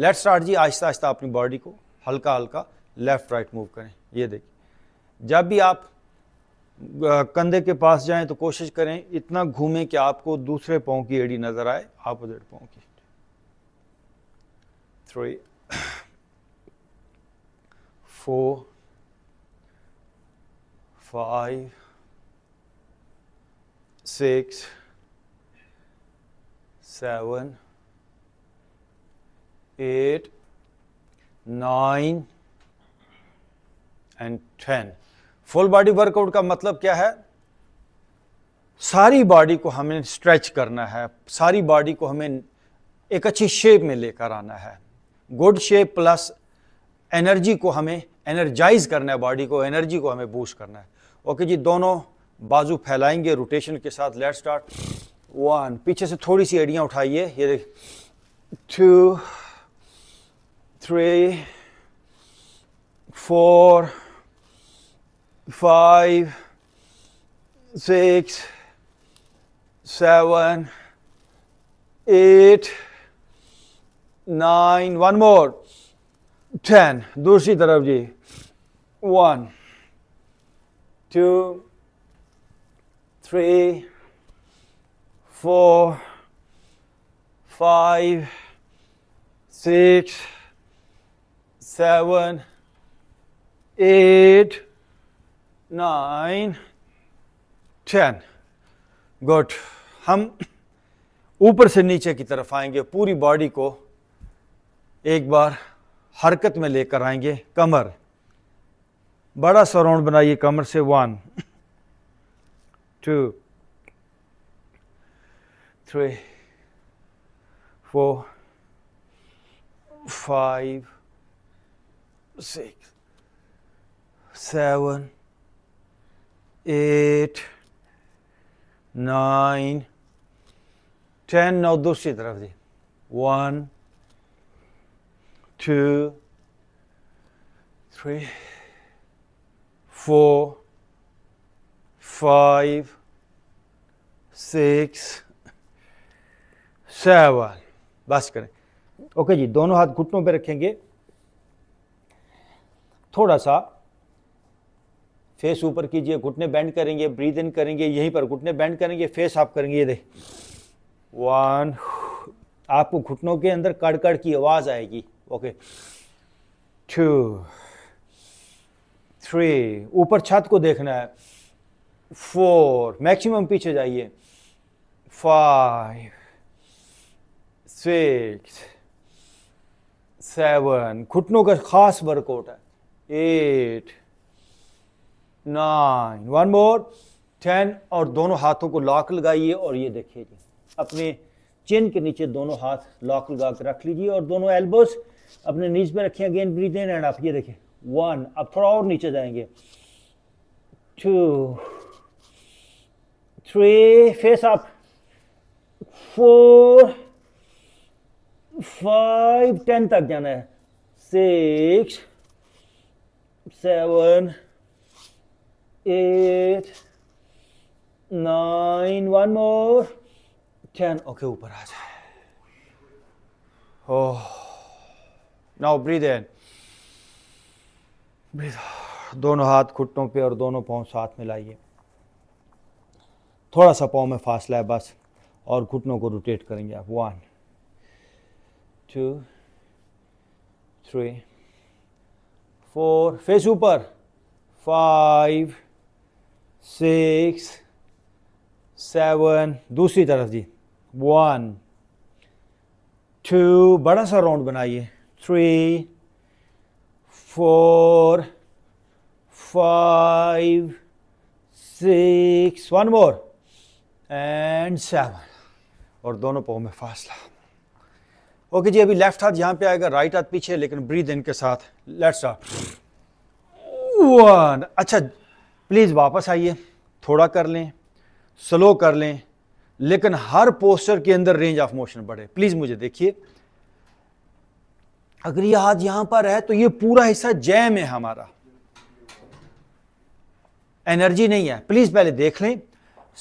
Late start जी आहिस्ता आहिस्ता अपनी बॉडी को हल्का हल्का लेफ़्ट राइट मूव करें ये देखिए जब भी आप कंधे के पास जाएं तो कोशिश करें इतना घूमें कि आपको दूसरे पाँव की एड़ी नज़र आए अपोजिट पाँव की three four five six seven eight nine and ten full body workout का मतलब क्या है सारी बॉडी को हमें स्ट्रेच करना है सारी बॉडी को हमें एक अच्छी शेप में लेकर आना है गुड शेप प्लस एनर्जी को हमें एनर्जाइज करना है बॉडी को एनर्जी को हमें बूस्ट करना है ओके जी दोनों बाजू फैलाएंगे रोटेशन के साथ लेट स्टार्ट वन पीछे से थोड़ी सी एडियाँ उठाइए ये two three, four, five, six, seven, eight, nine, one more, ten, दूसरी तरफ जी, one, two, three, four, five, six, seven, eight, nine, ten good हम ऊपर से नीचे की तरफ आएंगे पूरी बॉडी को एक बार हरकत में लेकर आएंगे कमर बड़ा सा राउंड बनाइए कमर से one two three four five six, seven, eight, nine, ten. Now दूसरी तरफ जी one, two, three, four, five, six, seven. बस करें ओके okay जी दोनों हाथ घुटनों पे रखेंगे थोड़ा सा फेस ऊपर कीजिए घुटने बैंड करेंगे ब्रीद इन करेंगे यहीं पर घुटने बैंड करेंगे फेस आप करेंगे ये देख वन आपको घुटनों के अंदर कड़कड़ की आवाज़ आएगी ओके टू थ्री ऊपर छत को देखना है फोर मैक्सिमम पीछे जाइए फाइव सिक्स सेवन घुटनों का खास वर्कआउट है eight nine one more ten और दोनों हाथों को लॉक लगाइए और ये देखिए जी अपने चिन के नीचे दोनों हाथ लॉक लगा के रख लीजिए और दोनों एल्बोस अपने नीच में रखिए अगेन ब्रीथ इन एंड आप ये देखिए वन अब थोड़ा और नीचे जाएंगे two three face up four five ten तक जाना है six seven, eight, nine, one more, ten. Okay, ऊपर आ जाए. Oh, now breathe in. Breathe. दोनों हाथ घुटनों पे और दोनों पाँव साथ में लाइए थोड़ा सा पाँव में फासला है बस और घुटनों को रोटेट करेंगे आप one two three four face ऊपर फाइव सिक्स सेवन दूसरी तरफ जी वन टू बड़ा सा राउंड बनाइए three four five six one more and seven और दोनों पाओ में फासला ओके okay जी अभी लेफ्ट हाथ यहाँ पे आएगा राइट हाथ पीछे लेकिन ब्रीद इन के साथ लेट स्टार्ट वन अच्छा प्लीज़ वापस आइए थोड़ा कर लें स्लो कर लें लेकिन हर पोस्टर के अंदर रेंज ऑफ मोशन बढ़े प्लीज़ मुझे देखिए अगर ये हाथ यहाँ पर है तो ये पूरा हिस्सा जैम है हमारा एनर्जी नहीं है प्लीज़ पहले देख लें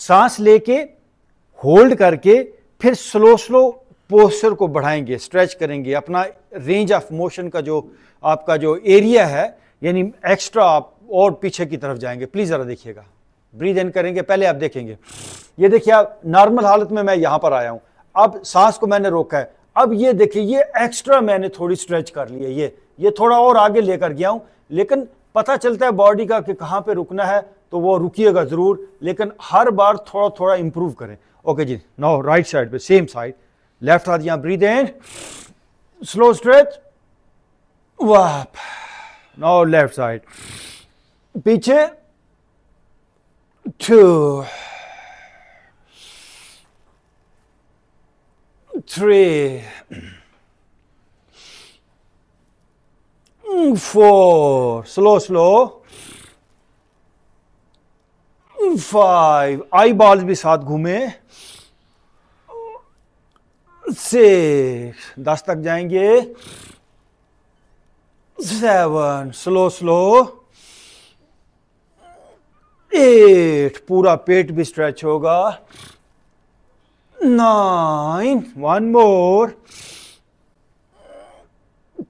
सांस लेके होल्ड करके फिर स्लो स्लो पोस्चर को बढ़ाएंगे स्ट्रेच करेंगे अपना रेंज ऑफ मोशन का जो आपका जो एरिया है यानी एक्स्ट्रा आप और पीछे की तरफ जाएंगे प्लीज़ ज़रा देखिएगा ब्रीद इन करेंगे पहले आप देखेंगे ये देखिए आप नॉर्मल हालत में मैं यहाँ पर आया हूँ अब सांस को मैंने रोका है अब ये देखिए ये एक्स्ट्रा मैंने थोड़ी स्ट्रेच कर ली है ये ये थोड़ा और आगे लेकर गया हूँ लेकिन पता चलता है बॉडी का कि कहाँ पे रुकना है तो वो रुकिएगा ज़रूर लेकिन हर बार थोड़ा थोड़ा इम्प्रूव करें ओके जी नाउ राइट साइड पे सेम साइड लेफ्ट हाथ यहां ब्रीद इन स्लो स्ट्रेच वाप नाउ लेफ्ट साइड पीछे two, three, four, slow, slow, five, eyeballs भी साथ घूमे से दस तक जाएंगे सेवन स्लो स्लो एट पूरा पेट भी स्ट्रेच होगा nine one more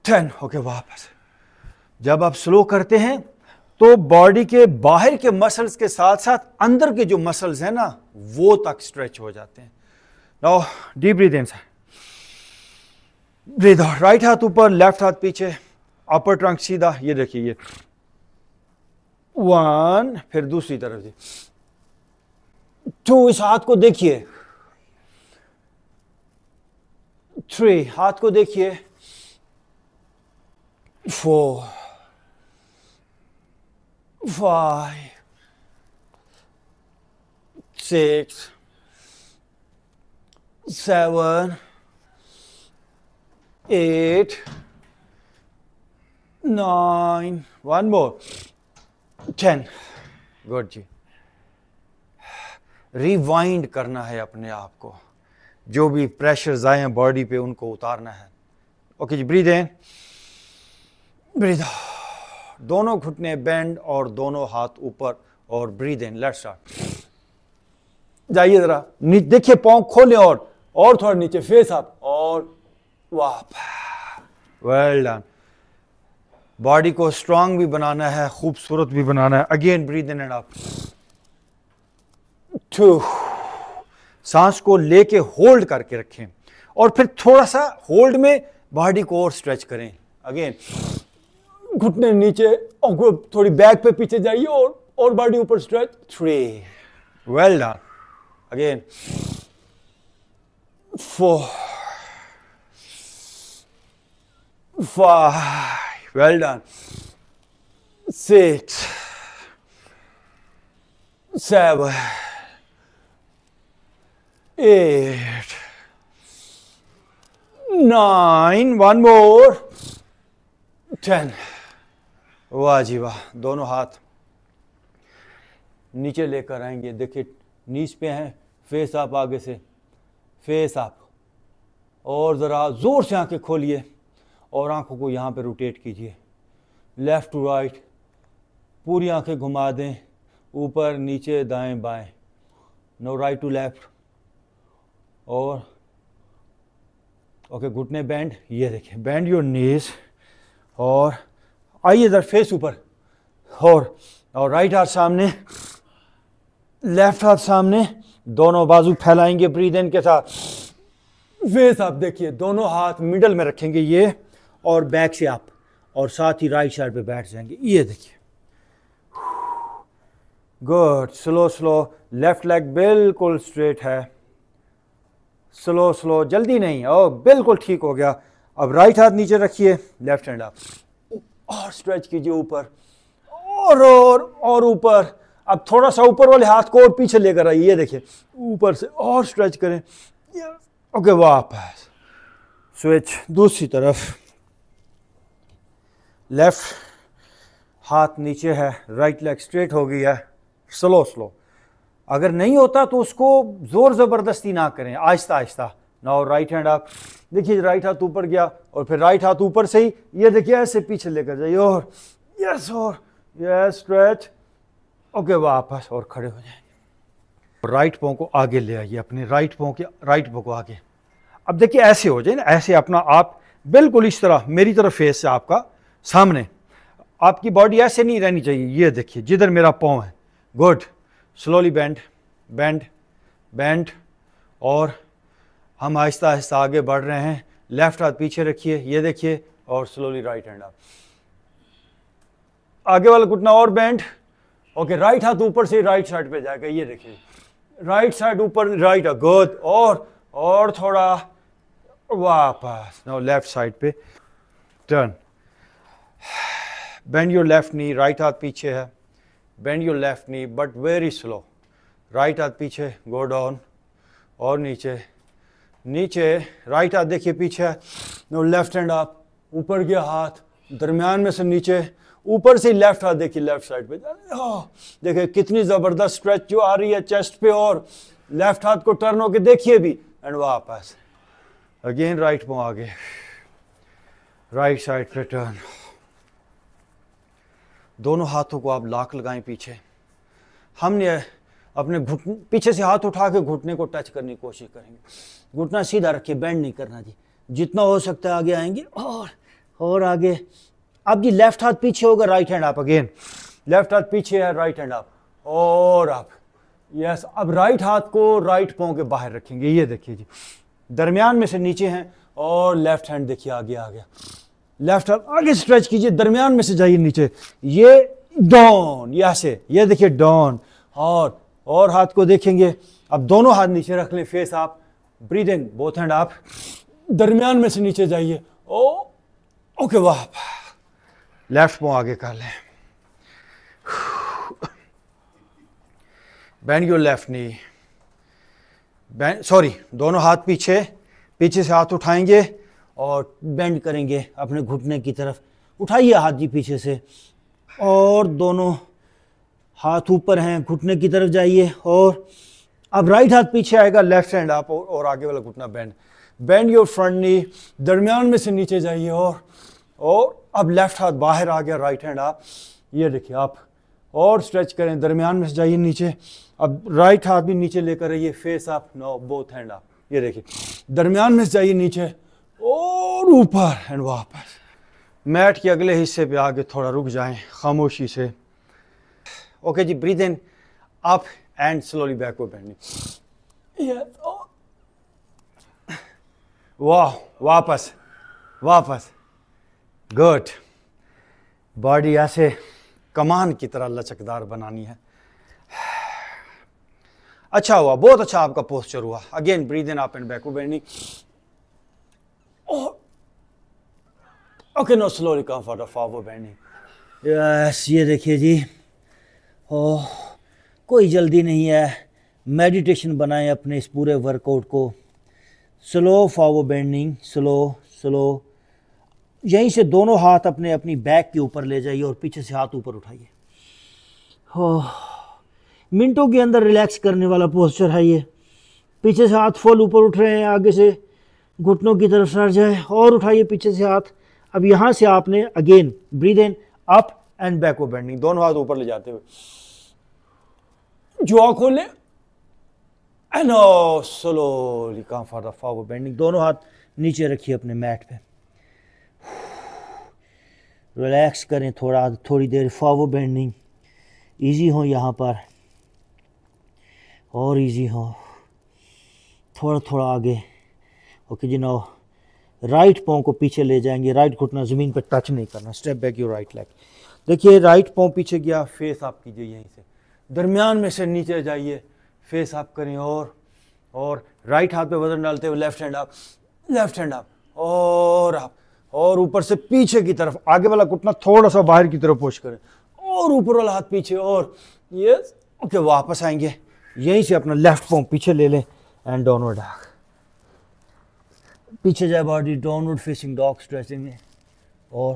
ten okay वापस जब आप स्लो करते हैं तो बॉडी के बाहर के मसल्स के साथ साथ अंदर के जो मसल्स हैं ना वो तक स्ट्रेच हो जाते हैं now deep breath in breathe right हाथ ऊपर लेफ्ट हाथ पीछे अपर ट्रंक सीधा ये देखिए ये वन फिर दूसरी तरफ जी टू इस हाथ को देखिए थ्री हाथ को देखिए four five six seven eight, nine, one more, ten. Good, जी Rewind करना है अपने आप को जो भी प्रेशर्स आए हैं बॉडी पे उनको उतारना है ओके जी ब्रीद इन ब्रीद दोनों घुटने बैंड और दोनों हाथ ऊपर और ब्रीद इन लेट स्टार्ट जाइए जरा देखिए पाँव खोलें और और थोड़ा नीचे फेस आप और वाह वेल डन बॉडी को स्ट्रांग भी बनाना है खूबसूरत भी बनाना है again breathe in and up सांस को लेके होल्ड करके रखें और फिर थोड़ा सा होल्ड में बॉडी को और स्ट्रेच करें अगेन घुटने नीचे और थोड़ी बैक पे पीछे जाइए और और बॉडी ऊपर stretch three well done again four five, well done, six, seven, eight, nine, one more, ten वाह जी वाह दोनों हाथ नीचे लेकर आएंगे देखिए नीच पे हैं फेस आप आगे से फेस आप और ज़रा ज़ोर से आंखें खोलिए और आंखों को यहाँ पर रोटेट कीजिए लेफ़्ट टू राइट पूरी आंखें घुमा दें ऊपर नीचे दाएं बाएं नो राइट टू लेफ्ट और ओके घुटने बैंड ये देखें बैंड योर नीज और आइए इधर फेस ऊपर और और राइट हाथ सामने लेफ्ट हाथ सामने दोनों बाजू फैलाएंगे ब्रीद इन के साथ फेस आप देखिए दोनों हाथ मिडल में रखेंगे ये और बैक से आप और साथ ही राइट साइड पे बैठ जाएंगे ये देखिए good slow slow left leg बिल्कुल स्ट्रेट है स्लो स्लो जल्दी नहीं ओ oh, बिल्कुल ठीक हो गया अब राइट हाथ नीचे रखिए लेफ्ट हैंड आप और स्ट्रेच कीजिए ऊपर और और और ऊपर अब थोड़ा सा ऊपर वाले हाथ को और पीछे लेकर आइए ये देखिए ऊपर से और स्ट्रेच करें ओके वापस स्विच दूसरी तरफ लेफ़्ट हाथ नीचे है राइट लेग स्ट्रेट हो गई है स्लो स्लो अगर नहीं होता तो उसको ज़ोर ज़बरदस्ती ना करें आहिस्ता आहिस्ता नाउ राइट हैंड आप देखिए राइट हाथ ऊपर गया और फिर राइट हाथ ऊपर से ही ये देखिए ऐसे पीछे लेकर जाइए और यस और यस स्ट्रेच ओके वापस और खड़े हो जाएंगे राइट पाँव को आगे ले आइए अपने राइट पाँव के राइट पाँव को आगे अब देखिए ऐसे हो जाए ना ऐसे अपना आप बिल्कुल इस तरह मेरी तरफ फेस है आपका सामने आपकी बॉडी ऐसे नहीं रहनी चाहिए ये देखिए जिधर मेरा पाँव है good slowly bend bend bend और हम आहिस्ता आहिस्ता आगे बढ़ रहे हैं लेफ्ट हाथ पीछे रखिए ये देखिए और स्लोली राइट हैंड आप आगे वाला घुटना और बैंड ओके राइट हाथ ऊपर से राइट साइड पे जाएगा ये देखिए राइट साइड ऊपर राइट गुड और और थोड़ा वापस नो लेफ्ट साइड पे turn bend your left knee right हाथ पीछे है bend your left knee but very slow right हाथ पीछे गो डाउन और नीचे नीचे राइट हाथ देखिए पीछे नो लेफ्ट हैंड आप ऊपर गया हाथ दरमियान में से नीचे ऊपर से लेफ्ट हाथ देखिए लेफ्ट साइड पे हाँ। देखिए कितनी ज़बरदस्त स्ट्रेच जो आ रही है चेस्ट पे और लेफ्ट हाथ को टर्न होके देखिए भी एंड वापस अगेन राइट पो आगे राइट साइड पे टर्न दोनों हाथों को आप लाख लगाएं पीछे हमने अपने घुटने पीछे से हाथ उठा के घुटने को टच करने की कोशिश करेंगे घुटना सीधा रखिए बैंड नहीं करना जी जितना हो सकता है आगे आएंगे और और आगे अब जी लेफ्ट हाथ पीछे होगा राइट हैंड आप अगेन लेफ्ट हाथ पीछे है राइट हैंड आप और आप यस अब राइट हाथ को राइट पाँव के बाहर रखेंगे ये देखिए जी दरमियान में से नीचे हैं और लेफ्ट हैंड देखिए आगे आ गया लेफ्ट आर्म आगे स्ट्रेच कीजिए दरमियान में से जाइए नीचे ये डॉन यहाँ से ये देखिए डॉन और और हाथ को देखेंगे अब दोनों हाथ नीचे रख लें फेस आप ब्रीदिंग बोथ हैंड आप दरमियान में से नीचे जाइए ओ ओके वाह लेफ्ट पाँव आगे कर लें bend your left knee bend sorry दोनों हाथ पीछे पीछे से हाथ उठाएंगे और बेंड करेंगे अपने घुटने की तरफ उठाइए हाथ जी पीछे से और दोनों हाथ ऊपर हैं घुटने की तरफ जाइए और अब राइट हाथ पीछे आएगा लेफ्ट हैंड आप और, आगे वाला घुटना bend bend your front knee दरमियान में से नीचे जाइए और और अब लेफ्ट हाथ बाहर आ गया राइट हैंड आप ये देखिए आप और स्ट्रेच करें दरमियान में से जाइए नीचे अब राइट हाथ भी नीचे लेकर आइए फेस आप नो बोथ हैंड आप ये देखिए दरमियान में से जाइए नीचे और ऊपर एंड वापस मैट के अगले हिस्से पे आगे थोड़ा रुक जाएं खामोशी से ओके जी breathe in up and slowly backward bending वाह वापस वापस गुड बॉडी ऐसे कमान की तरह लचकदार बनानी है अच्छा हुआ बहुत अच्छा आपका पोस्चर हुआ again breathe in up and backward bending Oh. Okay, no, slow recover the forward bending. Yes, ये देखिए जी ओ oh, कोई जल्दी नहीं है मेडिटेशन बनाएं अपने इस पूरे वर्कआउट को slow forward bending slow slow यहीं से दोनों हाथ अपने अपनी बैक के ऊपर ले जाइए और पीछे से हाथ ऊपर उठाइए हो oh, मिनटों के अंदर रिलैक्स करने वाला पोस्चर है ये पीछे से हाथ फुल ऊपर उठ रहे हैं आगे से घुटनों की तरफ सर जाए और उठाइए पीछे से हाथ अब यहां से आपने again breathe in up and backward bending दोनों हाथ ऊपर ले जाते हुए जुआ खोले and slowly come for the forward bending दोनों हाथ नीचे रखिए अपने मैट पे रिलैक्स करें थोड़ा थोड़ी देर फॉरवर्ड बेंडिंग इजी हो यहाँ पर और इजी हो थोड़ा थोड़ा आगे ओके जी नाउ राइट पाँव को पीछे ले जाएंगे राइट घुटना ज़मीन पर टच नहीं करना step back your right leg देखिए राइट पाँव पीछे गया फेस आप कीजिए यहीं से दरमियान में से नीचे जाइए फेस आप करें और और राइट हाथ पे वजन डालते हुए लेफ्ट हैंड आप लेफ्ट हैंड आप और आप और ऊपर से पीछे की तरफ आगे वाला घुटना थोड़ा सा बाहर की तरफ पोश करें और ऊपर वाला हाथ पीछे और ये ओके वापस आएंगे यहीं से अपना लेफ्ट पाँव पीछे ले लें एंड डाउनवर्ड आग पीछे जाए body downward facing dog stretching में और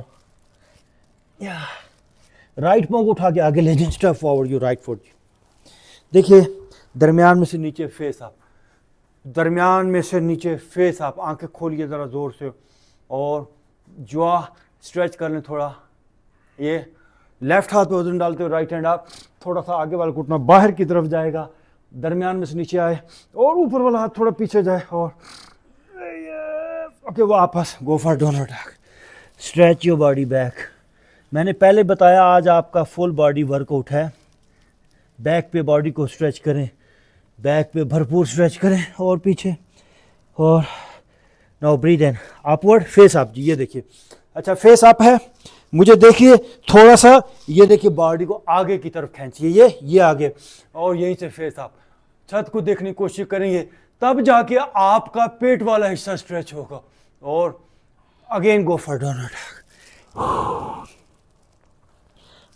या राइट पाँव को उठा के आगे लेजें step forward you right foot देखिए दरमियान में से नीचे फेस आप दरमियान में से नीचे फेस आप आंखें खोलिए ज़रा ज़ोर से और जुआ स्ट्रेच कर लें थोड़ा ये लेफ्ट हाथ पे वजन डालते हो राइट हैंड आप थोड़ा सा आगे वाला घुटना बाहर की तरफ जाएगा दरमियान में से नीचे आए और ऊपर वाला हाथ थोड़ा पीछे जाए और ओके वापस गो फॉर डोनर अटैक स्ट्रेच योर बॉडी बैक मैंने पहले बताया आज आपका फुल बॉडी वर्कआउट है बैक पे बॉडी को स्ट्रेच करें बैक पे भरपूर स्ट्रेच करें और पीछे और now breathe in upward face आप जी ये देखिए अच्छा फेस आप है मुझे देखिए थोड़ा सा ये देखिए बॉडी को आगे की तरफ खींचिए ये ये आगे और यहीं से फेस आप छत को देखने की कोशिश करेंगे तब जाके आपका पेट वाला हिस्सा स्ट्रेच होगा और अगेन गो फॉर डोन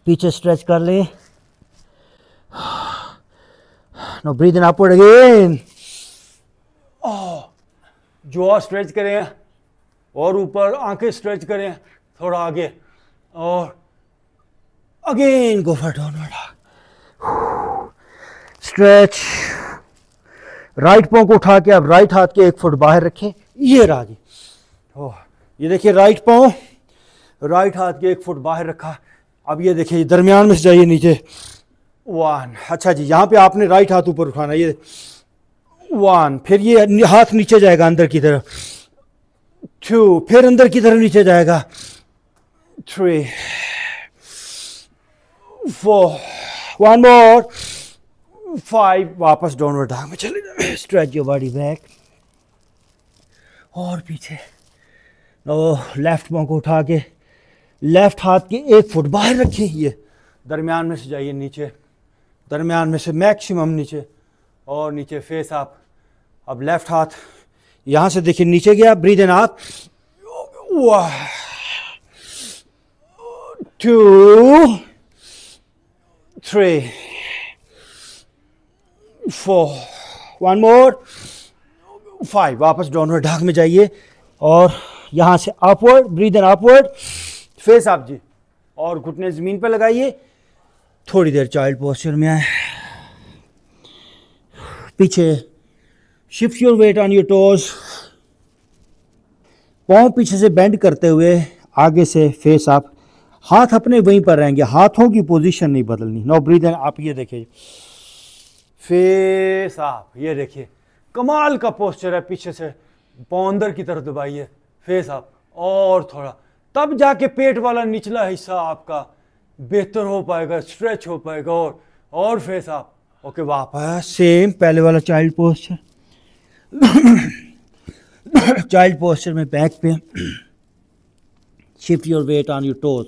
पीछे स्ट्रेच कर ले now breathe in upward again जो स्ट्रेच करें और ऊपर आंखें स्ट्रेच करें थोड़ा आगे और again go for down stretch right पॉ को उठा के आप राइट हाथ के एक फुट बाहर रखें ये राजी ओ ये देखिए राइट पाओ राइट हाथ के एक फुट बाहर रखा अब ये देखिए दरमियान में से जाइए नीचे वन अच्छा जी यहाँ पे आपने राइट हाथ ऊपर उठाना ये वन फिर ये हाथ नीचे जाएगा अंदर की तरफ टू फिर अंदर की तरफ नीचे जाएगा three four one more five वापस डाउनवर्ड डांग में चले जाए स्ट्रेच योर बॉडी बैक और पीछे लेफ़्ट पाँव को उठा के लेफ़्ट हाथ के एक फुट बाहर रखें ये दरमियान में से जाइए नीचे दरमियान में से मैक्सिमम नीचे और नीचे फेस आप अब लेफ़्ट हाथ यहाँ से देखिए नीचे गया ब्रीद इन आप two three four one more five वापस डाउनवर्ड ढाक में जाइए और यहां से upward breathe in upward face आप जी और घुटने ज़मीन पर लगाइए थोड़ी देर चाइल्ड पोस्चर में आए पीछे shift your weight on your toes पाँव पीछे से बेंड करते हुए आगे से फेस आप हाथ अपने वहीं पर रहेंगे हाथों की पोजीशन नहीं बदलनी नो ब्रीद आप ये देखिए फेस आप ये देखिए कमाल का पोस्चर है पीछे से पौंदर अंदर की तरफ दबाइए फेस अप और थोड़ा तब जाके पेट वाला निचला हिस्सा आपका बेहतर हो पाएगा स्ट्रेच हो पाएगा और और फेस अप ओके वापस सेम पहले वाला चाइल्ड पोस्चर चाइल्ड पोस्चर में बैक पे shift your weight on your toes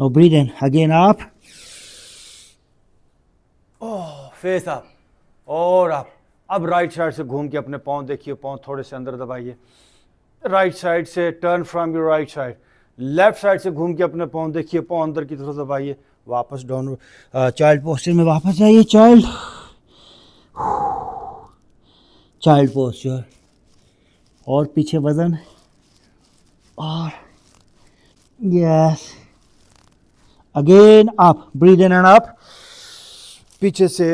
now breathe in. Again आप Oh, आप up. अब राइट साइड से घूम के अपने पाँव देखिए पाँव थोड़े से अंदर दबाइए राइट साइड से turn from your right side left side से घूम के अपने पाँव देखिए पाँव अंदर की तरफ दबाइए वापस डाउन चाइल्ड पोस्टर में वापस जाइए चाइल्ड चाइल्ड पोस्टर और पीछे वजन और यस अगेन आप ब्रीद इन एंड अप पीछे से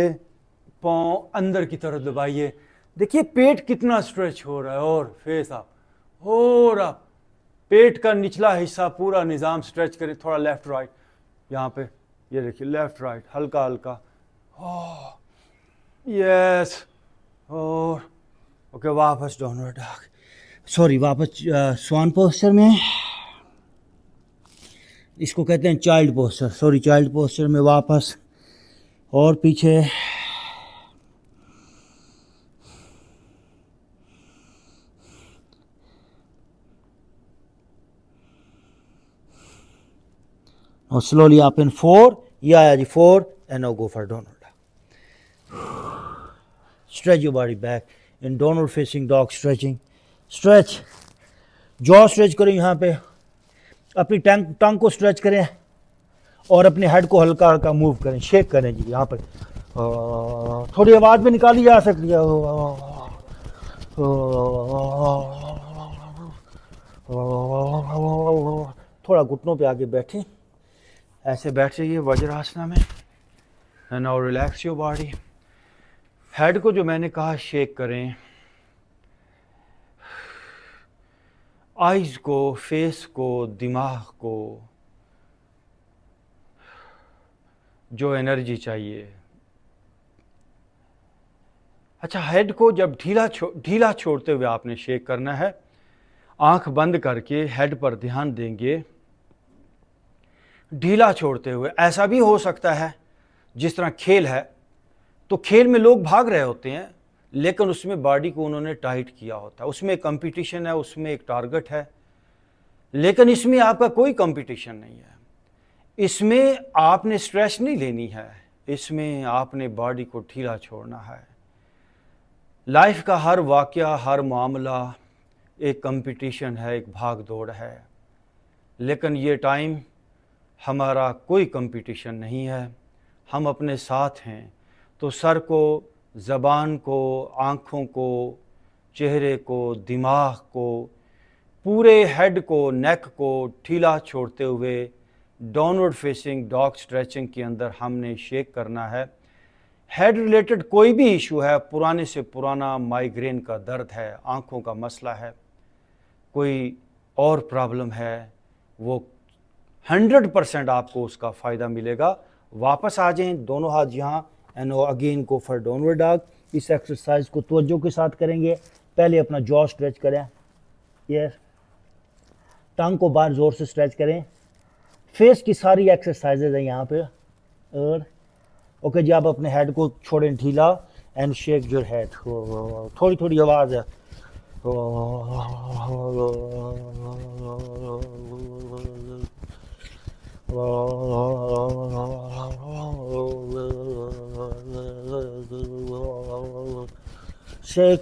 पाँव अंदर की तरफ दबाइए देखिए पेट कितना स्ट्रेच हो रहा है और फेस आप और आप पेट का निचला हिस्सा पूरा निज़ाम स्ट्रेच करें थोड़ा लेफ़्ट राइट यहाँ पे ये देखिए लेफ़्ट राइट हल्का हल्का हो यस और ओके वापस डाउनवर्ड डॉग सॉरी वापस स्वान पोस्टर में इसको कहते हैं child posture sorry child posture में वापस और पीछे नाउ स्लोली आप इन फोर ये आया जी four and now go for downward stretch you body back in downward facing dog stretching stretch जॉ स्ट्रेच करें यहाँ पे अपनी टैंक टांग को स्ट्रेच करें और अपने हेड को हल्का हल्का मूव करें शेक करें जी यहाँ पर थोड़ी आवाज़ भी निकाली जा सकती है थोड़ा घुटनों पे आगे बैठें ऐसे बैठ जाइए वज्रासना में and now relax your body head को जो मैंने कहा शेक करें आइज को फेस को दिमाग को जो एनर्जी चाहिए अच्छा हेड को जब ढीला छो, ढीला छोड़ते हुए आपने शेक करना है आंख बंद करके हेड पर ध्यान देंगे ढीला छोड़ते हुए ऐसा भी हो सकता है जिस तरह खेल है तो खेल में लोग भाग रहे होते हैं लेकिन उसमें बॉडी को उन्होंने टाइट किया होता है उसमें एक कंपटीशन है उसमें एक टारगेट है लेकिन इसमें आपका कोई कंपटीशन नहीं है इसमें आपने स्ट्रेस नहीं लेनी है इसमें आपने बॉडी को ढीला छोड़ना है लाइफ का हर वाक्य हर मामला एक कंपटीशन है एक भाग दौड़ है लेकिन ये टाइम हमारा कोई कंपटीशन नहीं है हम अपने साथ हैं तो सर को ज़बान को आँखों को चेहरे को दिमाग को पूरे हेड को नेक को ठीला छोड़ते हुए डाउनवर्ड फेसिंग डॉग स्ट्रेचिंग के अंदर हमने शेक करना है हेड रिलेटेड कोई भी इशू है पुराने से पुराना माइग्रेन का दर्द है आँखों का मसला है कोई और प्रॉब्लम है वो हंड्रेड परसेंट आपको उसका फ़ायदा मिलेगा वापस आ जाएँ दोनों हाथ यहाँ एंड अगेन को फॉर डाउनवर्ड डॉग इस एक्सरसाइज को तोज्जो के साथ करेंगे पहले अपना जॉ स्ट्रेच करें यस टांग को बार ज़ोर से स्ट्रेच करें फेस की सारी एक्सरसाइजेज हैं यहाँ पे और ओके जी आप अपने हेड को छोड़ें ढीला एंड शेक योर हेड थोड़ी थोड़ी आवाज़ है से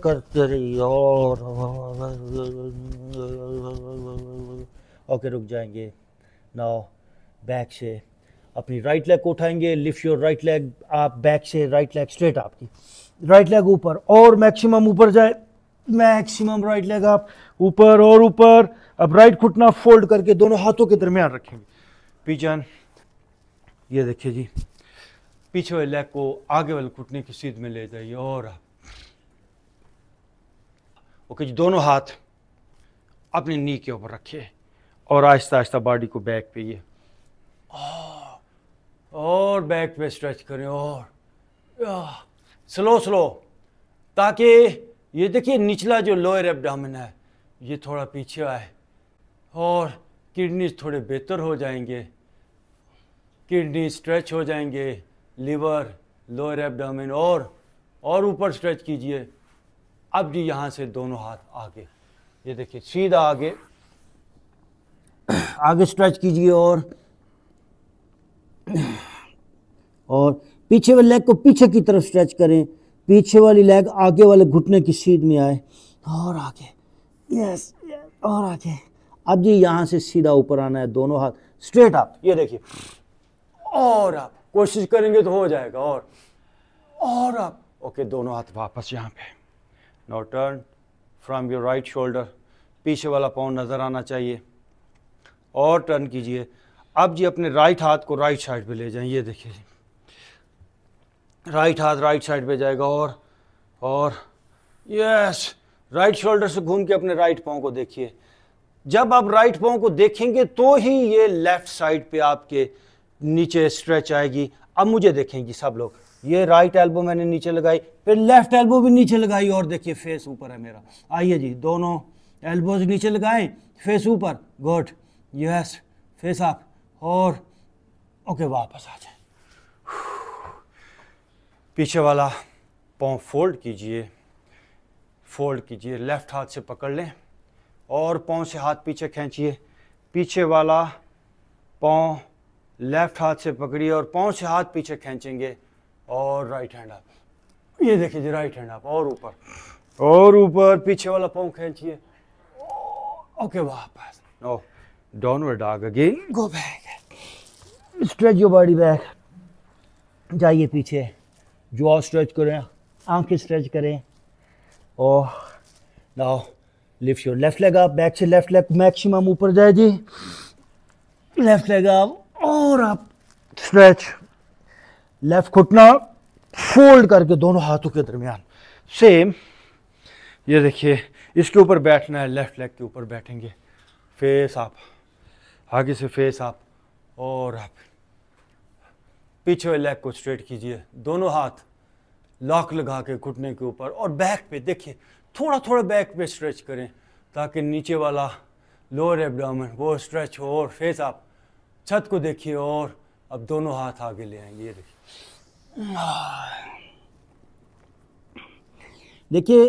करते ओके रुक जाएंगे नाउ बैक से अपनी राइट लेग को उठाएंगे लिफ्ट योर राइट लेग आप बैक से राइट लेग स्ट्रेट आपकी राइट लेग ऊपर और मैक्सिमम ऊपर जाए मैक्सिमम राइट लेग आप ऊपर और ऊपर अब राइट घुटना फोल्ड करके दोनों हाथों के दरमियान रखेंगे पीजन ये देखिए जी पीछे वाले लेग को आगे वाले घुटने की सीध में ले जाइए और ओके जी दोनों हाथ अपने नी के ऊपर रखिए और आहिस्ता आहिस्ता बॉडी को बैक पे ये और बैक पे स्ट्रेच करें और स्लो स्लो ताकि ये देखिए निचला जो लोअर एब्डामिन है ये थोड़ा पीछे आए और किडनीज थोड़े बेहतर हो जाएंगे किडनी स्ट्रेच हो जाएंगे लिवर लोअर एबडामिन और और ऊपर स्ट्रेच कीजिए अब जी यहाँ से दोनों हाथ आगे ये देखिए सीधा आगे आगे स्ट्रेच कीजिए और और पीछे वाले लेग को पीछे की तरफ स्ट्रेच करें पीछे वाली लेग आगे वाले घुटने की सीध में आए और आगे यस और आगे अब जी यहाँ से सीधा ऊपर आना है दोनों हाथ स्ट्रेट आप ये देखिए और आप कोशिश करेंगे तो हो जाएगा और और अप ओके दोनों हाथ वापस यहाँ पे now turn from your right shoulder पीछे वाला पाँव नज़र आना चाहिए और टर्न कीजिए अब जी अपने राइट हाथ को राइट साइड पे ले जाएं ये देखिए राइट हाथ राइट साइड पे जाएगा और और यस राइट शोल्डर से घूम के अपने राइट पाँव को देखिए जब आप राइट पाँव को देखेंगे तो ही ये लेफ्ट साइड पे आपके नीचे स्ट्रेच आएगी अब मुझे देखेंगी सब लोग ये राइट एल्बो मैंने नीचे लगाई फिर लेफ्ट एल्बो भी नीचे लगाई और देखिए फेस ऊपर है मेरा आइए जी दोनों एल्बोज नीचे लगाएं फेस ऊपर गुड यस फेस अप और ओके वापस आ जाए पीछे वाला पाँव फोल्ड कीजिए फोल्ड कीजिए लेफ्ट हाथ से पकड़ लें और पाँव से हाथ पीछे खींचिए पीछे वाला पाँव लेफ्ट हाथ से पकड़िए और पाँव से हाथ पीछे खींचेंगे और राइट हैंड आप ये देखिए जी राइट हैंड आप और ऊपर और ऊपर पीछे वाला पाँव खींचिए ओके वापस ओ downward dog again go back stretch your body back जाइए पीछे जो स्ट्रेच करें आंखें स्ट्रेच करें और now lift your left leg आप बैक से लेफ्ट लेग मैक्सिमम ऊपर जाए जी लेफ्ट लेग आप और आप स्ट्रेच लेफ्ट घुटना फोल्ड करके दोनों हाथों के दरमियान सेम ये देखिए इसके ऊपर बैठना है लेफ्ट लेग के ऊपर बैठेंगे फेस आप आगे से फेस आप और आप पीछे वाले लेग को स्ट्रेट कीजिए दोनों हाथ लॉक लगा के घुटने के ऊपर और बैक पे देखिए थोड़ा थोड़ा बैक पे स्ट्रेच करें ताकि नीचे वाला लोअर एब्डामन वो स्ट्रेच हो और फेस आप छत को देखिए और अब दोनों हाथ आगे ले आएंगे ये देखिए देखिए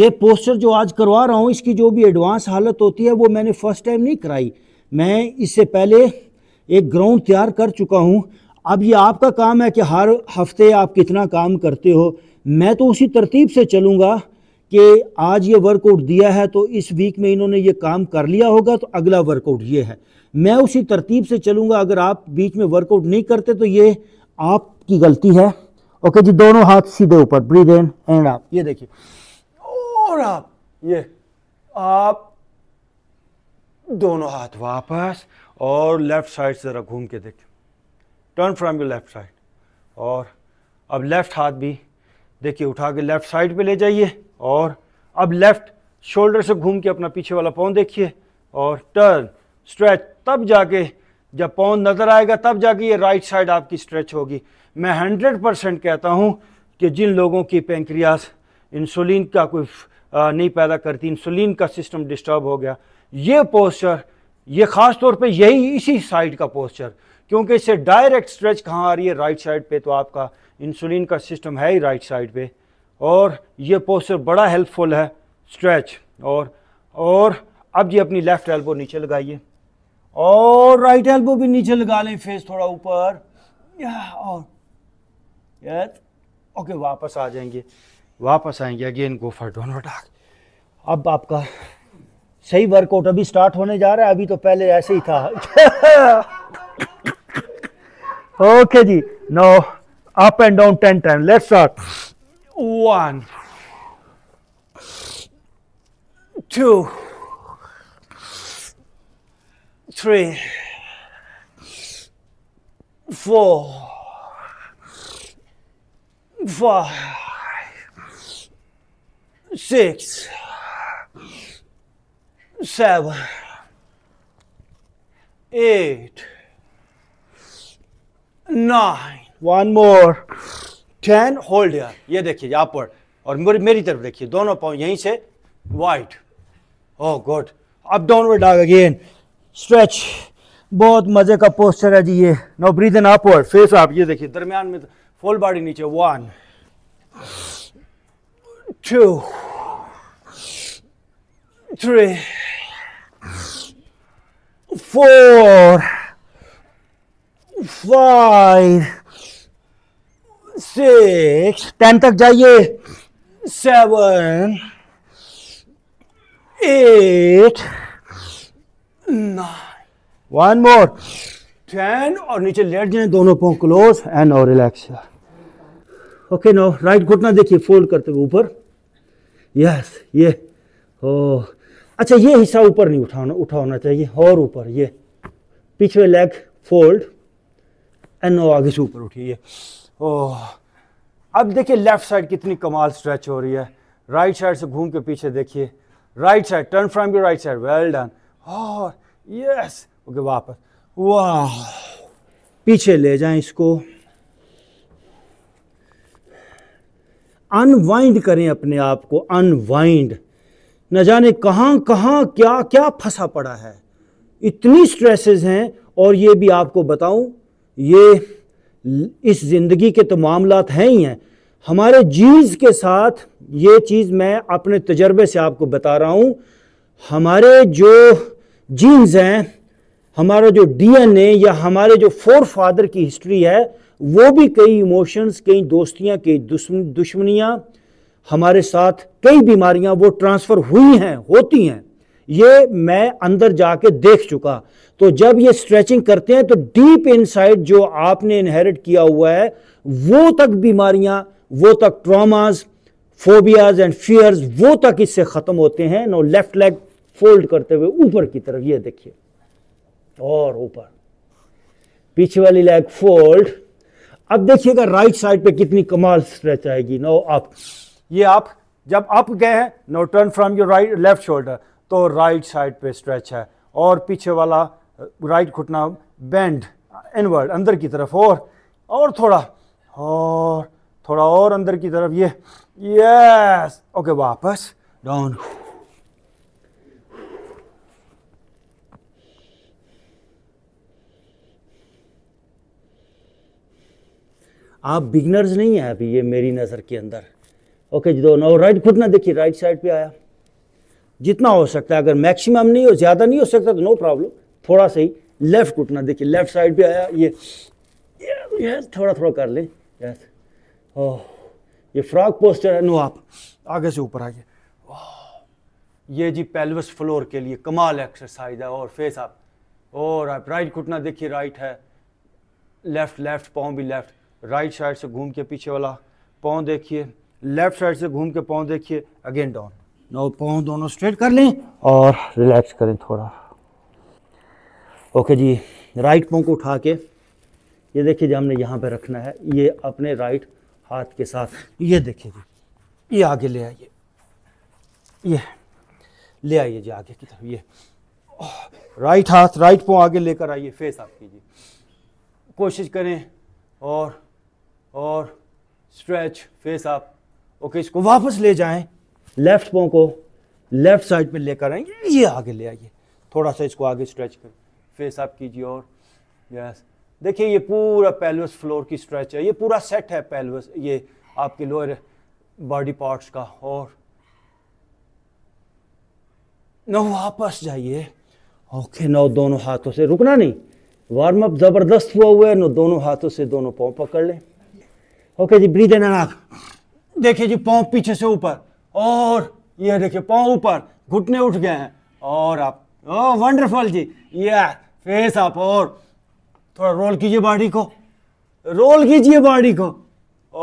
ये पोस्टर जो आज करवा रहा हूँ इसकी जो भी एडवांस हालत होती है वो मैंने फर्स्ट टाइम नहीं कराई मैं इससे पहले एक ग्राउंड तैयार कर चुका हूँ अब ये आपका काम है कि हर हफ्ते आप कितना काम करते हो मैं तो उसी तरतीब से चलूँगा कि आज ये वर्कआउट दिया है तो इस वीक में इन्होंने ये काम कर लिया होगा तो अगला वर्कआउट ये है मैं उसी तरतीब से चलूंगा अगर आप बीच में वर्कआउट नहीं करते तो ये आपकी गलती है ओके जी दोनों हाथ सीधे ऊपर ब्रीद इन एंड आप ये देखिए और आप ये आप दोनों हाथ वापस और लेफ्ट साइड ज़रा घूम के देखिए turn from your left side और अब लेफ़्ट हाथ भी देखिए उठा के लेफ़्ट साइड पे ले जाइए और अब लेफ़्ट शोल्डर से घूम के अपना पीछे वाला पाँव देखिए और टर्न स्ट्रेच तब जाके जब पौन नज़र आएगा तब जाके ये राइट साइड आपकी स्ट्रेच होगी मैं हंड्रेड परसेंट कहता हूँ कि जिन लोगों की पेंक्रियास इंसुलिन का कोई नहीं पैदा करती इंसुलिन का सिस्टम डिस्टर्ब हो गया ये पोस्चर ये ख़ास तौर पे यही इसी साइड का पोस्चर क्योंकि इससे डायरेक्ट स्ट्रेच कहाँ आ रही है राइट साइड पे तो आपका इंसुलिन का सिस्टम है ही राइट साइड पे और ये पोस्चर बड़ा हेल्पफुल है स्ट्रेच और और अब ये अपनी लेफ़्ट एल्बो नीचे लगाइए और राइट एल्बो भी नीचे लगा लें फेस थोड़ा ऊपर और यस ओके वापस आ जाएंगे वापस आएंगे अगेन गो फॉर डोनवर्ड आग अब आपका सही वर्कआउट अभी स्टार्ट होने जा रहा है अभी तो पहले ऐसे ही था ओके okay जी now up and down ten time let's start one two three, four, five, six, seven, eight, nine. One more. Ten hold यार ये देखिए यहाँ पर और मेरी मेरी तरफ देखिए दोनों पाँव यहीं से वाइट ओ good up downward dog again stretch बहुत मज़े का पोस्टर है जी ये now breathe in upward face आप ये देखिए दरमियान में फुल तो बॉडी नीचे one two three four five six ten तक जाइए seven eight nine one more ten और नीचे लेट जाए दोनों पाँव क्लोज एंड और रिलैक्स ओके नो राइट घुटना देखिए फोल्ड करते हुए ऊपर यस ये हो oh. अच्छा ये हिस्सा ऊपर नहीं उठाना उठा होना चाहिए और ऊपर ये पीछे लेग फोल्ड एंड आगे से ऊपर उठिए ये oh. ओह अब देखिए लेफ्ट साइड कितनी कमाल स्ट्रेच हो रही है राइट साइड से घूम के पीछे देखिए right side turn from you right side well done और यस ओके वापस वाह पीछे ले जाएं इसको अनवाइंड करें अपने आप को अनवाइंड न जाने कहां कहां क्या क्या फंसा पड़ा है इतनी स्ट्रेसेस हैं और ये भी आपको बताऊं ये इस ज़िंदगी के तो मामलात हैं ही हैं हमारे जीज के साथ ये चीज़ मैं अपने तजर्बे से आपको बता रहा हूं हमारे जो जीन्स हैं हमारा जो डीएनए या हमारे जो फोर फादर की हिस्ट्री है वो भी कई इमोशंस कई दोस्तियाँ कई दुश्मनियाँ हमारे साथ कई बीमारियाँ वो ट्रांसफ़र हुई हैं होती हैं ये मैं अंदर जाके देख चुका तो जब ये स्ट्रेचिंग करते हैं तो डीप इनसाइड जो आपने इनहेरिट किया हुआ है वो तक बीमारियां वो तक ट्रॉमास फोबियाज एंड फियर्स वो तक इससे ख़त्म होते हैं नो लेफ्ट लेग फोल्ड करते हुए ऊपर की तरफ ये देखिए और ऊपर पीछे वाली लेग फोल्ड अब देखिएगा राइट साइड पे कितनी कमाल स्ट्रेच आएगी नो अप ये आप जब अप गए हैं now turn from your right left shoulder तो राइट साइड पे स्ट्रेच है और पीछे वाला राइट घुटना बेंड इनवर्ड अंदर की तरफ और और थोड़ा और थोड़ा और अंदर की तरफ ये यस ओके वापस डाउन आप बिगनर्स नहीं हैं अभी ये मेरी नज़र के अंदर ओके जी दोनों और राइट खुद ना देखिए राइट साइड पे आया जितना हो सकता है अगर मैक्सिमम नहीं हो ज़्यादा नहीं हो सकता तो नो प्रॉब्लम थोड़ा सा ही लेफ़्ट घुटना देखिए लेफ़्ट साइड पे आया ये ये थोड़ा थोड़ा कर लें यस ओह ये फ्रॉक पोस्टर है नो आप आगे से ऊपर आइए ये जी पेल्वस फ्लोर के लिए कमाल एक्सरसाइज है और फेस आप और आप राइट घुटना देखिए राइट है लेफ़्ट लेफ़्ट पाँव भी लेफ़्ट राइट साइड से घूम के पीछे वाला पाँव देखिए लेफ्ट साइड से घूम के पाँव देखिए अगेन डाउन नो पाँव दोनों स्ट्रेट कर लें और रिलैक्स करें थोड़ा ओके जी राइट पाँव को उठा के ये देखिए जी हमने यहाँ पे रखना है ये अपने राइट हाथ के साथ ये देखिए जी ये आगे ले आइए ये ले आइए जी आगे की तरफ ये राइट हाथ राइट पाँव आगे लेकर आइए फेस आप कीजिए कोशिश करें और और स्ट्रेच फेस आप ओके इसको वापस ले जाएं लेफ्ट पाँव को लेफ्ट साइड पे लेकर आएंगे ये आगे ले आइए थोड़ा सा इसको आगे स्ट्रेच कर फेस आप कीजिए और यस देखिए ये पूरा पेल्वस फ्लोर की स्ट्रेच है ये पूरा सेट है पेल्वस ये आपके लोअर बॉडी पार्ट्स का और नो वापस जाइए ओके नो दोनों हाथों से रुकना नहीं वार्म अप ज़बरदस्त हुआ हुआ है नो दोनों हाथों से दोनों पाँव पकड़ लें ओके जी ब्रीद इन एंड आउट देखिए जी पाँव पीछे से ऊपर और ये देखिए पाँव ऊपर घुटने उठ गए हैं और आप ओ वंडरफुल जी ये फेस आप और थोड़ा रोल कीजिए बॉडी को रोल कीजिए बॉडी को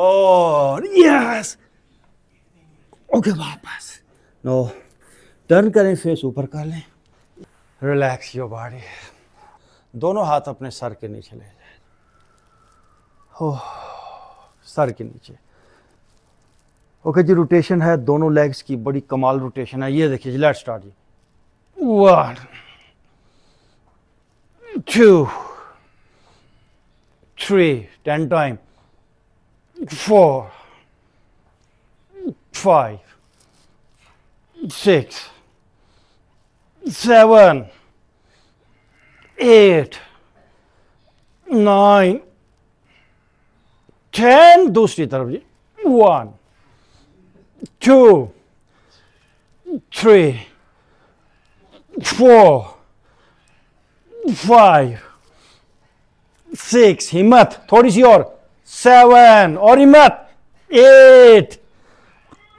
और यस ओके वापस नो टर्न करें फेस ऊपर कर लें रिलैक्स योर बॉडी दोनों हाथ अपने सर के नीचे ले जाए ओह oh. सर के नीचे ओके जी रोटेशन है दोनों लेग्स की बड़ी कमाल रोटेशन है ये देखिए जी लेट स्टार्ट जी one two three ten time four five six seven eight nine ten दूसरी तरफ जी one two three four five six हिम्मत थोड़ी सी और सेवन और हिम्मत eight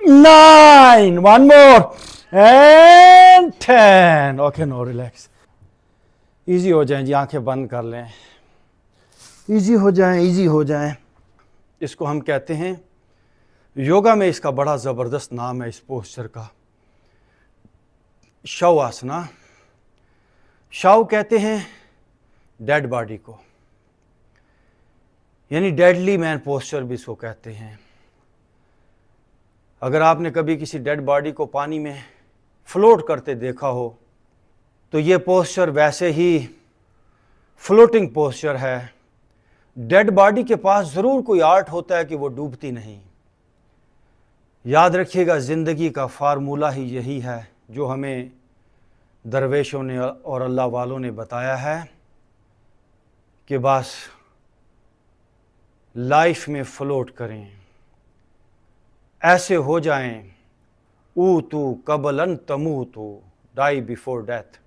nine one more and ten okay now relax easy हो जाए जी आंखें बंद कर लें इजी हो जाए इजी हो जाए इसको हम कहते हैं योगा में इसका बड़ा ज़बरदस्त नाम है इस पोस्चर का शव आसना शव कहते हैं डेड बॉडी को यानी डेडली मैन पोस्चर भी इसको कहते हैं अगर आपने कभी किसी डेड बॉडी को पानी में फ्लोट करते देखा हो तो ये पोस्चर वैसे ही फ्लोटिंग पोस्चर है डेड बॉडी के पास ज़रूर कोई आर्ट होता है कि वो डूबती नहीं याद रखिएगा ज़िंदगी का फार्मूला ही यही है जो हमें दरवेशों ने और अल्लाह वालों ने बताया है कि बस लाइफ में फ्लोट करें ऐसे हो जाएं ऊ तू कबलन तमू तू डाई बिफोर डेथ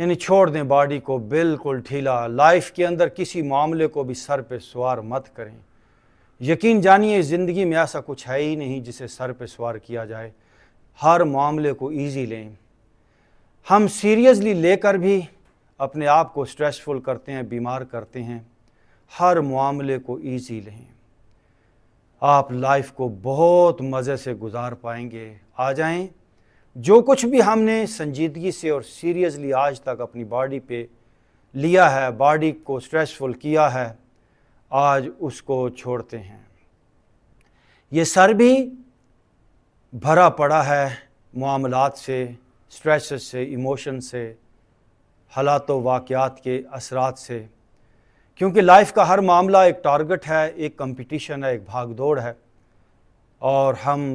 यानी छोड़ दें बॉडी को बिल्कुल ढीला लाइफ के अंदर किसी मामले को भी सर पे सवार मत करें यकीन जानिए ज़िंदगी में ऐसा कुछ है ही नहीं जिसे सर पे सवार किया जाए हर मामले को ईजी लें हम सीरियसली लेकर भी अपने आप को स्ट्रेसफुल करते हैं बीमार करते हैं हर मामले को ईजी लें आप लाइफ को बहुत मज़े से गुजार पाएंगे आ जाएं जो कुछ भी हमने संजीदगी से और सीरियसली आज तक अपनी बॉडी पे लिया है बॉडी को स्ट्रेसफुल किया है आज उसको छोड़ते हैं ये सर भी भरा पड़ा है मामलात से स्ट्रेस से इमोशन से हालात वाक़ात के असरात से क्योंकि लाइफ का हर मामला एक टारगेट है एक कंपटीशन है एक भाग दौड़ है और हम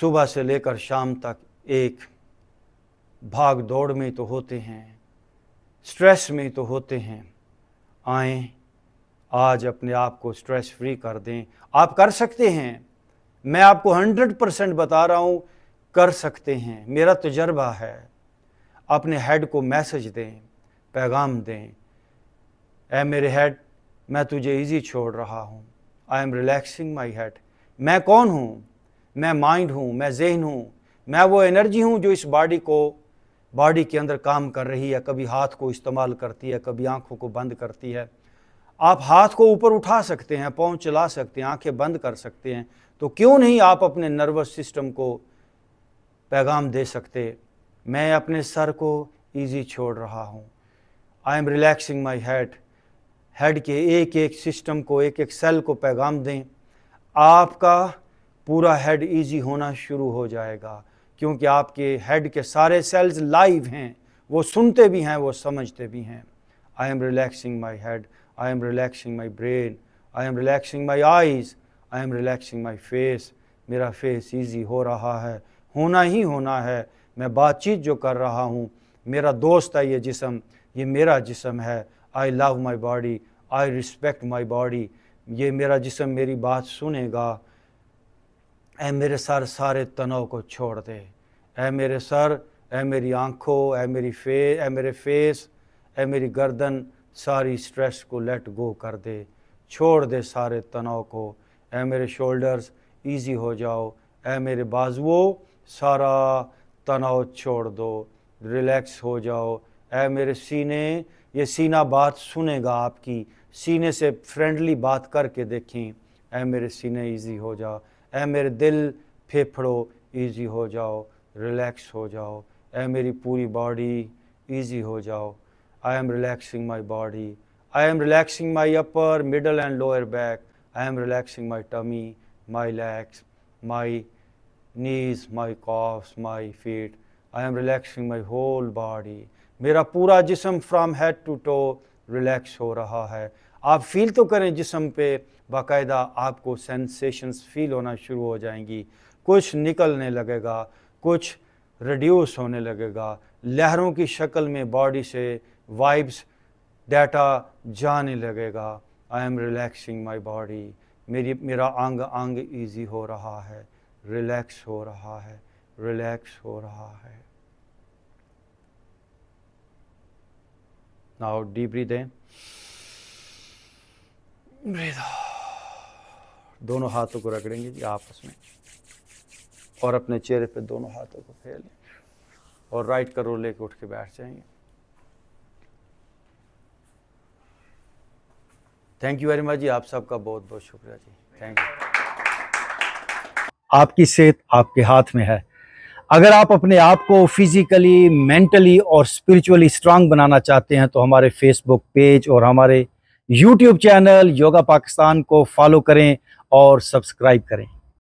सुबह से लेकर शाम तक एक भाग दौड़ में तो होते हैं स्ट्रेस में तो होते हैं आए आज अपने आप को स्ट्रेस फ्री कर दें आप कर सकते हैं मैं आपको हंड्रेड परसेंट बता रहा हूँ कर सकते हैं मेरा तजर्बा है अपने हेड को मैसेज दें पैगाम दें ए मेरे हेड मैं तुझे इजी छोड़ रहा हूँ I am relaxing my head मैं कौन हूँ मैं माइंड हूँ मैं जहन हूँ मैं वो एनर्जी हूँ जो इस बॉडी को बॉडी के अंदर काम कर रही है कभी हाथ को इस्तेमाल करती है कभी आँखों को बंद करती है आप हाथ को ऊपर उठा सकते हैं पाँव चला सकते हैं आंखें बंद कर सकते हैं तो क्यों नहीं आप अपने नर्वस सिस्टम को पैगाम दे सकते मैं अपने सर को ईजी छोड़ रहा हूँ I am relaxing my head head के एक एक सिस्टम को एक एक सेल को पैगाम दें आपका पूरा हेड ईजी होना शुरू हो जाएगा क्योंकि आपके हेड के सारे सेल्स लाइव हैं वो सुनते भी हैं वो समझते भी हैं I am relaxing my head I am relaxing my brain I am relaxing my eyes I am relaxing my face मेरा फेस ईजी हो रहा है होना ही होना है मैं बातचीत जो कर रहा हूँ मेरा दोस्त है ये जिसम ये मेरा जिसम है I love my body I respect my body ये मेरा जिसम मेरी बात सुनेगा ऐ मेरे सर सारे तनाव को छोड़ दे ऐ मेरे सर ऐ मेरी आँखों ऐ मेरी फे ऐ मेरे फेस ऐ मेरी गर्दन सारी स्ट्रेस को लेट गो कर दे छोड़ दे सारे तनाव को ऐ मेरे शोल्डर्स ईजी हो जाओ ऐ मेरे बाजुओं सारा तनाव छोड़ दो रिलैक्स हो जाओ ऐ मेरे सीने ये सीना बात सुनेगा आपकी सीने से फ्रेंडली बात करके देखें ऐ मेरे सीने ईजी हो जाओ ऐ मेरे दिल फेफड़ो ईजी हो जाओ रिलैक्स हो जाओ ए मेरी पूरी बॉडी ईजी हो जाओ I am relaxing my body I am relaxing my upper middle and lower back I am relaxing my tummy my legs my knees my calves my feet I am relaxing my whole body मेरा पूरा जिसम from head to toe relax हो रहा है आप feel तो करें जिसम पे बाकायदा आपको सेंसेशंस फील होना शुरू हो जाएंगी कुछ निकलने लगेगा कुछ रिड्यूस होने लगेगा लहरों की शक्ल में बॉडी से वाइब्स डाटा जाने लगेगा I am relaxing my body मेरी मेरा अंग अंग ईजी हो रहा है रिलैक्स हो रहा है रिलैक्स हो रहा है नाउ डीप ब्रीदें दोनों हाथों को रगड़ेंगे जी आपस में और अपने चेहरे पे दोनों हाथों को फैलें और राइट करो रोल लेके उठ के बैठ जाएंगे थैंक यू वेरी मच जी आप सबका बहुत बहुत शुक्रिया जी थैंक यू आपकी सेहत आपके हाथ में है अगर आप अपने आप को फिज़िकली मेंटली और स्पिरिचुअली स्ट्रांग बनाना चाहते हैं तो हमारे फेसबुक पेज और हमारे यूट्यूब चैनल योगा पाकिस्तान को फॉलो करें और सब्सक्राइब करें